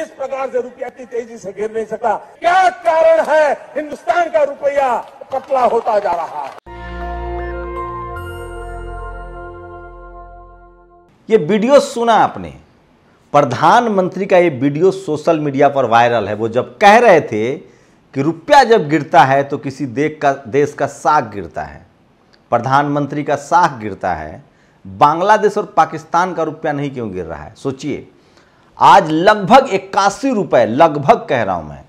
इस प्रकार से रुपया इतनी तेजी से गिर नहीं सकता क्या कारण है हिंदुस्तान का रुपया पतला होता जा रहा है ये वीडियो सुना आपने प्रधानमंत्री का ये वीडियो सोशल मीडिया पर वायरल है वो जब कह रहे थे कि रुपया जब गिरता है तो किसी देश का देश का साख गिरता है प्रधानमंत्री का साख गिरता है बांग्लादेश और पाकिस्तान का रुपया नहीं क्यों गिर रहा है सोचिए आज लगभग इक्यासी रुपए लगभग कह रहा हूं मैं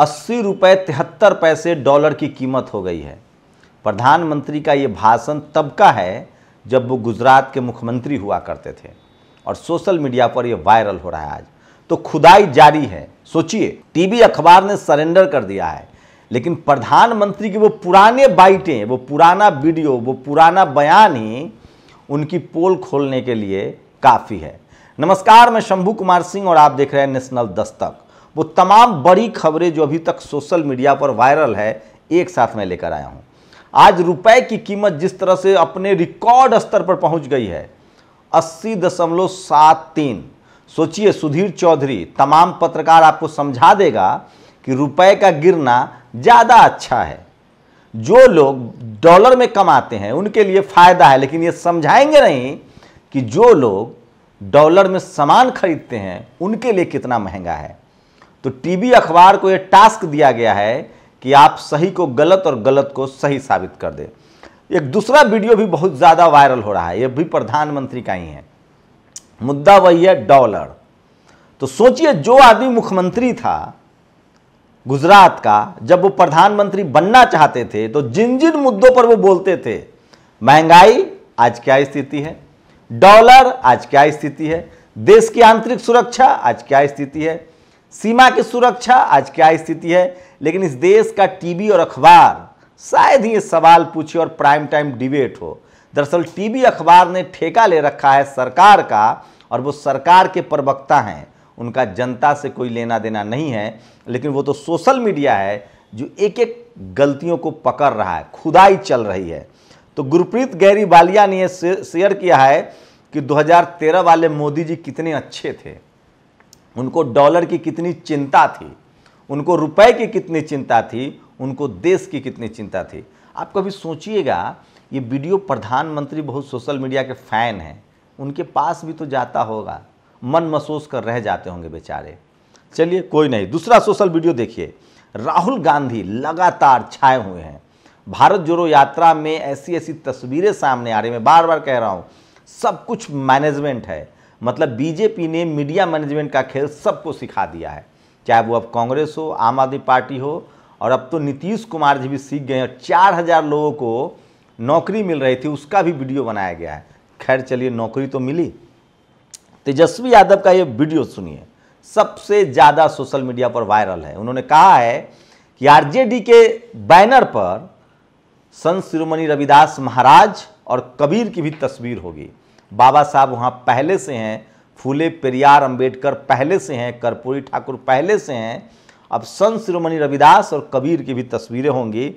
अस्सी रुपये तिहत्तर पैसे डॉलर की कीमत हो गई है प्रधानमंत्री का ये भाषण तब का है जब वो गुजरात के मुख्यमंत्री हुआ करते थे और सोशल मीडिया पर यह वायरल हो रहा है आज तो खुदाई जारी है सोचिए टीवी अखबार ने सरेंडर कर दिया है लेकिन प्रधानमंत्री की वो पुराने बाइटें वो पुराना वीडियो वो पुराना बयान ही उनकी पोल खोलने के लिए काफ़ी है नमस्कार मैं शंभू कुमार सिंह और आप देख रहे हैं नेशनल दस्तक वो तमाम बड़ी खबरें जो अभी तक सोशल मीडिया पर वायरल है एक साथ में लेकर आया हूँ आज रुपए की कीमत जिस तरह से अपने रिकॉर्ड स्तर पर पहुँच गई है अस्सी दशमलव सात तीन सोचिए सुधीर चौधरी तमाम पत्रकार आपको समझा देगा कि रुपए का गिरना ज़्यादा अच्छा है जो लोग डॉलर में कमाते हैं उनके लिए फ़ायदा है लेकिन ये समझाएंगे नहीं कि जो लोग डॉलर में सामान खरीदते हैं उनके लिए कितना महंगा है तो टीवी अखबार को यह टास्क दिया गया है कि आप सही को गलत और गलत को सही साबित कर दें एक दूसरा वीडियो भी बहुत ज़्यादा वायरल हो रहा है यह भी प्रधानमंत्री का ही है मुद्दा वही है डॉलर तो सोचिए जो आदमी मुख्यमंत्री था गुजरात का जब वो प्रधानमंत्री बनना चाहते थे तो जिन जिन मुद्दों पर वो बोलते थे महंगाई आज क्या स्थिति है डॉलर आज क्या स्थिति है देश की आंतरिक सुरक्षा आज क्या स्थिति है सीमा की सुरक्षा आज क्या स्थिति है लेकिन इस देश का टीवी और अखबार शायद ही ये सवाल पूछे और प्राइम टाइम डिबेट हो दरअसल टीवी अखबार ने ठेका ले रखा है सरकार का और वो सरकार के प्रवक्ता हैं उनका जनता से कोई लेना देना नहीं है लेकिन वो तो सोशल मीडिया है जो एक एक गलतियों को पकड़ रहा है खुदाई चल रही है तो गुरप्रीत गहरी बालिया ने यह शेयर किया है कि 2013 वाले मोदी जी कितने अच्छे थे उनको डॉलर की कितनी चिंता थी उनको रुपए की कितनी चिंता थी उनको देश की कितनी चिंता थी आप कभी सोचिएगा ये वीडियो प्रधानमंत्री बहुत सोशल मीडिया के फैन हैं उनके पास भी तो जाता होगा मन महसूस कर रह जाते होंगे बेचारे चलिए कोई नहीं दूसरा सोशल वीडियो देखिए राहुल गांधी लगातार छाए हुए हैं भारत जोड़ो यात्रा में ऐसी ऐसी तस्वीरें सामने आ रही मैं बार बार कह रहा हूँ सब कुछ मैनेजमेंट है मतलब बीजेपी ने मीडिया मैनेजमेंट का खेल सबको सिखा दिया है चाहे वो अब कांग्रेस हो आम आदमी पार्टी हो और अब तो नीतीश कुमार जी भी सीख गए और चार हज़ार लोगों को नौकरी मिल रही थी उसका भी वीडियो बनाया गया है खैर चलिए नौकरी तो मिली तेजस्वी यादव का ये वीडियो सुनिए सबसे ज़्यादा सोशल मीडिया पर वायरल है उन्होंने कहा है कि आरजेडी के बैनर पर संत शिरोमणि रविदास महाराज और कबीर की भी तस्वीर होगी बाबा साहब वहाँ पहले से हैं फूले पेरियार अंबेडकर पहले से हैं कर्पूरी ठाकुर पहले से हैं अब संत शिरोमणि रविदास और कबीर की भी तस्वीरें होंगी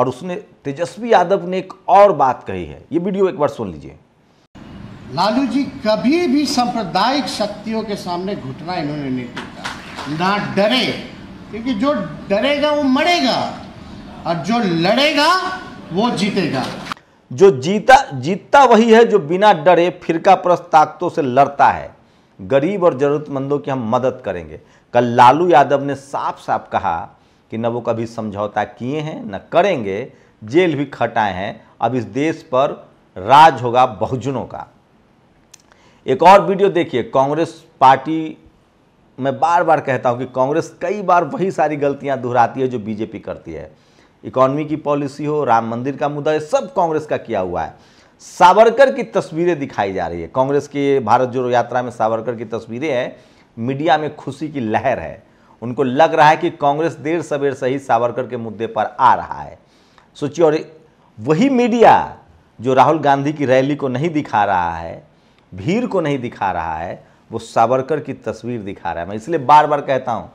और उसने तेजस्वी यादव ने एक और बात कही है ये वीडियो एक बार सुन लीजिए लालू जी कभी भी सांप्रदायिक शक्तियों के सामने घुटना इन्होंने नहीं टूटा ना डरे क्योंकि जो डरेगा वो मरेगा और जो लड़ेगा वो जीतेगा जो जीता जीतता वही है जो बिना डरे फिरका परस्त ताकतों से लड़ता है गरीब और ज़रूरतमंदों की हम मदद करेंगे कल लालू यादव ने साफ साफ कहा कि न वो कभी समझौता किए हैं न करेंगे जेल भी खटाए हैं अब इस देश पर राज होगा बहुजनों का एक और वीडियो देखिए कांग्रेस पार्टी मैं बार बार कहता हूं कि कांग्रेस कई बार वही सारी गलतियां दोहराती है जो बीजेपी करती है इकोनॉमी की पॉलिसी हो राम मंदिर का मुद्दा ये सब कांग्रेस का किया हुआ है सावरकर की तस्वीरें दिखाई जा रही है कांग्रेस की भारत जोड़ो यात्रा में सावरकर की तस्वीरें हैं मीडिया में खुशी की लहर है उनको लग रहा है कि कांग्रेस देर सवेर से ही सावरकर के मुद्दे पर आ रहा है सोचिए और वही मीडिया जो राहुल गांधी की रैली को नहीं दिखा रहा है भीड़ को नहीं दिखा रहा है वो सावरकर की तस्वीर दिखा रहा है मैं इसलिए बार बार कहता हूँ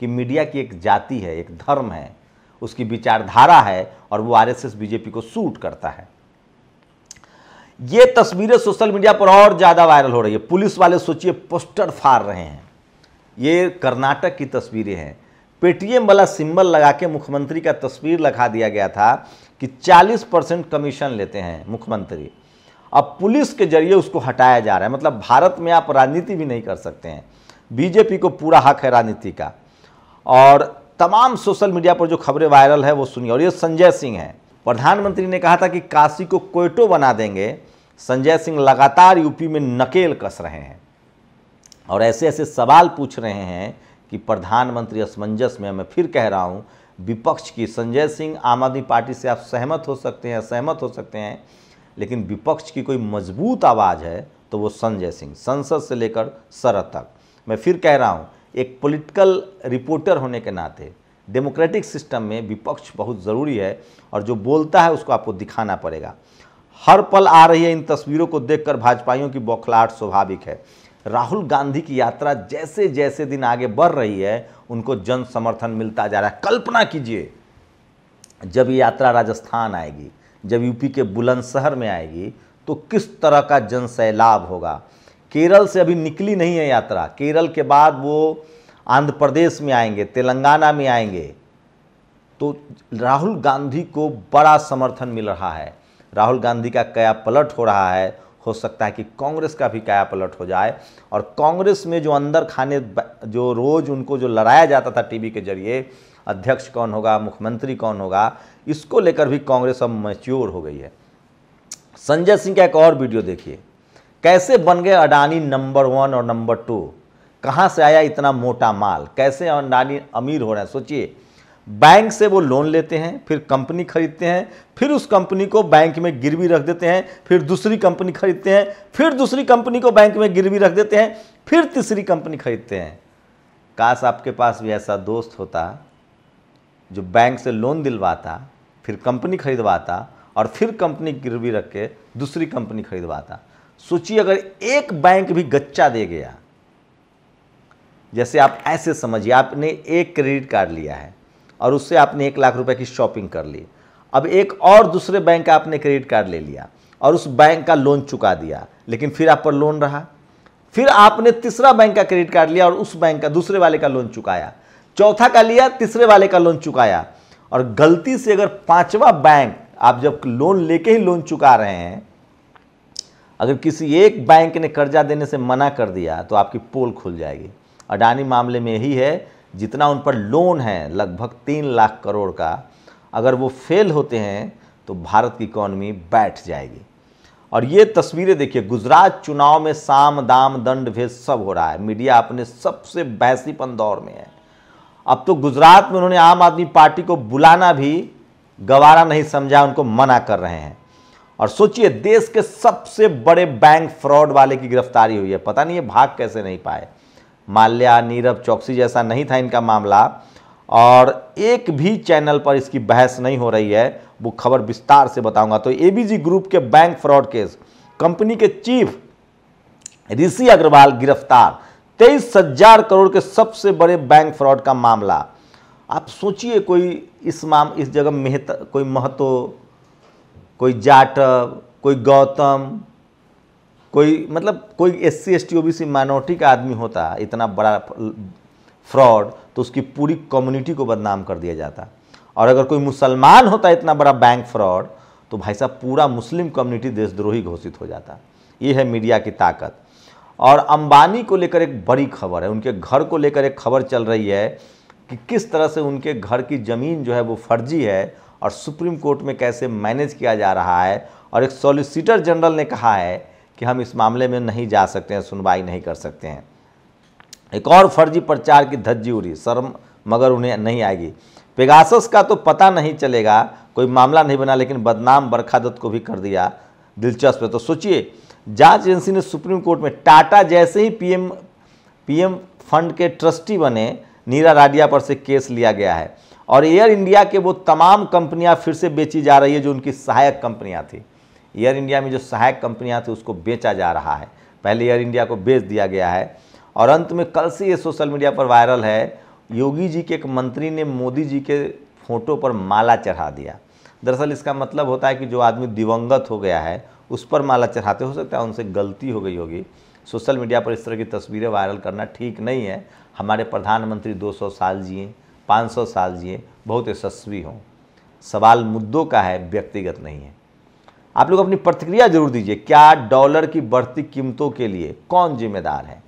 कि मीडिया की एक जाति है एक धर्म है उसकी विचारधारा है और वो आरएसएस बीजेपी को सूट करता है ये तस्वीरें सोशल मीडिया पर और ज़्यादा वायरल हो रही है पुलिस वाले सोचिए पोस्टर फाड़ रहे हैं ये कर्नाटक की तस्वीरें हैं पेटीएम वाला सिंबल लगा के मुख्यमंत्री का तस्वीर लगा दिया गया था कि 40 परसेंट कमीशन लेते हैं मुख्यमंत्री अब पुलिस के जरिए उसको हटाया जा रहा है मतलब भारत में आप राजनीति भी नहीं कर सकते हैं बीजेपी को पूरा हक है राजनीति का और तमाम सोशल मीडिया पर जो खबरें वायरल है वो सुनिए और ये संजय सिंह हैं प्रधानमंत्री ने कहा था कि काशी को कोयटो बना देंगे संजय सिंह लगातार यूपी में नकेल कस रहे हैं और ऐसे ऐसे सवाल पूछ रहे हैं कि प्रधानमंत्री असमंजस में मैं फिर कह रहा हूँ विपक्ष की संजय सिंह आम आदमी पार्टी से आप सहमत हो सकते हैं सहमत हो सकते हैं लेकिन विपक्ष की कोई मजबूत आवाज़ है तो वो संजय सिंह संसद से लेकर सरहद तक मैं फिर कह रहा हूँ एक पॉलिटिकल रिपोर्टर होने के नाते डेमोक्रेटिक सिस्टम में विपक्ष बहुत ज़रूरी है और जो बोलता है उसको आपको दिखाना पड़ेगा हर पल आ रही है इन तस्वीरों को देखकर भाजपाइयों की बौखलाहट स्वाभाविक है राहुल गांधी की यात्रा जैसे जैसे दिन आगे बढ़ रही है उनको जन समर्थन मिलता जा रहा है कल्पना कीजिए जब ये यात्रा राजस्थान आएगी जब यूपी के बुलंदशहर में आएगी तो किस तरह का जन सैलाब होगा केरल से अभी निकली नहीं है यात्रा केरल के बाद वो आंध्र प्रदेश में आएंगे तेलंगाना में आएंगे तो राहुल गांधी को बड़ा समर्थन मिल रहा है राहुल गांधी का कया पलट हो रहा है हो सकता है कि कांग्रेस का भी कया पलट हो जाए और कांग्रेस में जो अंदर खाने जो रोज़ उनको जो लड़ाया जाता था टीवी के जरिए अध्यक्ष कौन होगा मुख्यमंत्री कौन होगा इसको लेकर भी कांग्रेस अब मैच्योर हो गई है संजय सिंह का एक और वीडियो देखिए कैसे बन गए अडानी नंबर वन और नंबर टू कहाँ से आया इतना मोटा माल कैसे अडानी अमीर हो रहे हैं सोचिए बैंक से वो लोन लेते हैं फिर कंपनी खरीदते हैं फिर उस कंपनी को बैंक में गिरवी रख देते हैं फिर दूसरी कंपनी खरीदते हैं फिर दूसरी कंपनी को बैंक में गिरवी रख देते हैं फिर तीसरी कंपनी खरीदते हैं काश आपके पास भी ऐसा दोस्त होता जो बैंक से लोन दिलवाता फिर कंपनी खरीदवाता और फिर कंपनी गिरवी रख के दूसरी कंपनी खरीदवाता सोचिए अगर एक बैंक भी गच्चा दे गया जैसे आप ऐसे समझिए आपने एक क्रेडिट कार्ड लिया है और उससे आपने एक लाख रुपए की शॉपिंग कर ली अब एक और दूसरे बैंक का आपने क्रेडिट कार्ड ले लिया और उस बैंक का लोन चुका दिया लेकिन फिर आप पर लोन रहा फिर आपने तीसरा बैंक का क्रेडिट कार्ड लिया और उस बैंक का दूसरे वाले का लोन चुकाया चौथा का लिया तीसरे वाले का लोन चुकाया और गलती से अगर पांचवा बैंक आप जब लोन लेके ही लोन चुका रहे हैं अगर किसी एक बैंक ने कर्जा देने से मना कर दिया तो आपकी पोल खुल जाएगी अडानी मामले में यही है जितना उन पर लोन है लगभग तीन लाख करोड़ का अगर वो फेल होते हैं तो भारत की इकोनॉमी बैठ जाएगी और ये तस्वीरें देखिए गुजरात चुनाव में साम दाम दंड भेद सब हो रहा है मीडिया अपने सबसे बहसीपन दौर में है अब तो गुजरात में उन्होंने आम आदमी पार्टी को बुलाना भी गवारा नहीं समझा उनको मना कर रहे हैं और सोचिए देश के सबसे बड़े बैंक फ्रॉड वाले की गिरफ्तारी हुई है पता नहीं ये भाग कैसे नहीं पाए माल्या नीरव चौकसी जैसा नहीं था इनका मामला और एक भी चैनल पर इसकी बहस नहीं हो रही है वो खबर विस्तार से बताऊंगा तो एबीजी ग्रुप के बैंक फ्रॉड केस कंपनी के चीफ ऋषि अग्रवाल गिरफ्तार तेईस हजार करोड़ के सबसे बड़े बैंक फ्रॉड का मामला आप सोचिए कोई इस माम इस जगह मेहत कोई महत्व कोई जाटव कोई गौतम कोई मतलब कोई S C S T O B C minority का आदमी होता इतना बड़ा फ्रॉड तो उसकी पूरी कम्युनिटी को बदनाम कर दिया जाता और अगर कोई मुसलमान होता इतना बड़ा बैंक फ्रॉड तो भाई साहब पूरा मुस्लिम कम्युनिटी देशद्रोही घोषित हो जाता ये है मीडिया की ताकत और अंबानी को लेकर एक बड़ी खबर है उनके घर को लेकर एक खबर चल रही है कि किस तरह से उनके घर की ज़मीन जो है वो फर्जी है और सुप्रीम कोर्ट में कैसे मैनेज किया जा रहा है और एक सॉलिसिटर जनरल ने कहा है कि हम इस मामले में नहीं जा सकते हैं सुनवाई नहीं कर सकते हैं एक और फर्जी प्रचार की धज्जी उड़ी शर्म मगर उन्हें नहीं आएगी पेगासस का तो पता नहीं चलेगा कोई मामला नहीं बना लेकिन बदनाम बरखा दत्त को भी कर दिया दिलचस्प है तो सोचिए जांच एजेंसी ने सुप्रीम कोर्ट में टाटा जैसे ही पीएम पीएम फंड के ट्रस्टी बने नीरा राडिया पर से केस लिया गया है और एयर इंडिया के वो तमाम कंपनियां फिर से बेची जा रही है जो उनकी सहायक कंपनियां थी एयर इंडिया में जो सहायक कंपनियां थी उसको बेचा जा रहा है पहले एयर इंडिया को बेच दिया गया है और अंत में कल से ये सोशल मीडिया पर वायरल है योगी जी के एक मंत्री ने मोदी जी के फोटो पर माला चढ़ा दिया दरअसल इसका मतलब होता है कि जो आदमी दिवंगत हो गया है उस पर माला चढ़ाते हो सकता है उनसे गलती हो गई होगी सोशल मीडिया पर इस तरह की तस्वीरें वायरल करना ठीक नहीं है हमारे प्रधानमंत्री 200 साल जिए 500 साल जिए बहुत यशस्वी हों सवाल मुद्दों का है व्यक्तिगत नहीं है आप लोग अपनी प्रतिक्रिया जरूर दीजिए क्या डॉलर की बढ़ती कीमतों के लिए कौन जिम्मेदार है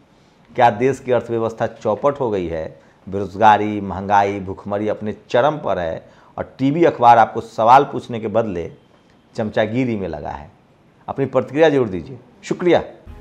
क्या देश की अर्थव्यवस्था चौपट हो गई है बेरोजगारी महंगाई भुखमरी अपने चरम पर है और टीवी अखबार आपको सवाल पूछने के बदले चमचागिरी में लगा है अपनी प्रतिक्रिया जरूर दीजिए शुक्रिया